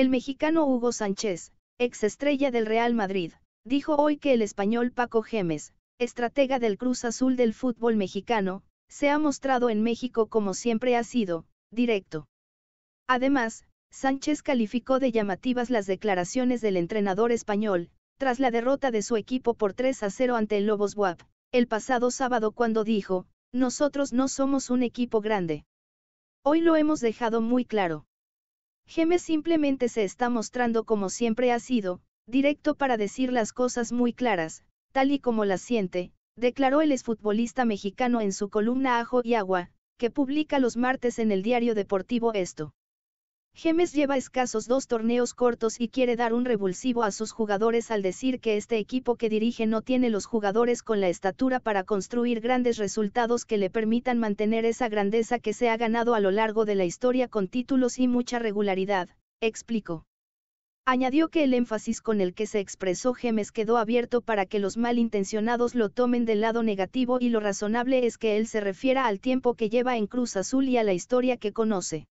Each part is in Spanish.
El mexicano Hugo Sánchez, ex estrella del Real Madrid, dijo hoy que el español Paco Gemes, estratega del Cruz Azul del fútbol mexicano, se ha mostrado en México como siempre ha sido, directo. Además, Sánchez calificó de llamativas las declaraciones del entrenador español, tras la derrota de su equipo por 3 a 0 ante el Lobos Buap, el pasado sábado cuando dijo, nosotros no somos un equipo grande. Hoy lo hemos dejado muy claro gemes simplemente se está mostrando como siempre ha sido, directo para decir las cosas muy claras, tal y como las siente, declaró el exfutbolista mexicano en su columna Ajo y Agua, que publica los martes en el diario deportivo Esto. Gemes lleva escasos dos torneos cortos y quiere dar un revulsivo a sus jugadores al decir que este equipo que dirige no tiene los jugadores con la estatura para construir grandes resultados que le permitan mantener esa grandeza que se ha ganado a lo largo de la historia con títulos y mucha regularidad, explicó. Añadió que el énfasis con el que se expresó Gemes quedó abierto para que los malintencionados lo tomen del lado negativo y lo razonable es que él se refiera al tiempo que lleva en Cruz Azul y a la historia que conoce.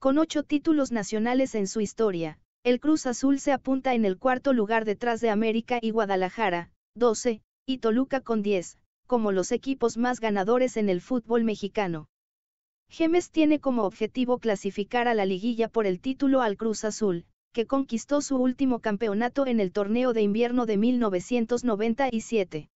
Con ocho títulos nacionales en su historia, el Cruz Azul se apunta en el cuarto lugar detrás de América y Guadalajara, 12, y Toluca con 10, como los equipos más ganadores en el fútbol mexicano. Gemes tiene como objetivo clasificar a la liguilla por el título al Cruz Azul, que conquistó su último campeonato en el torneo de invierno de 1997.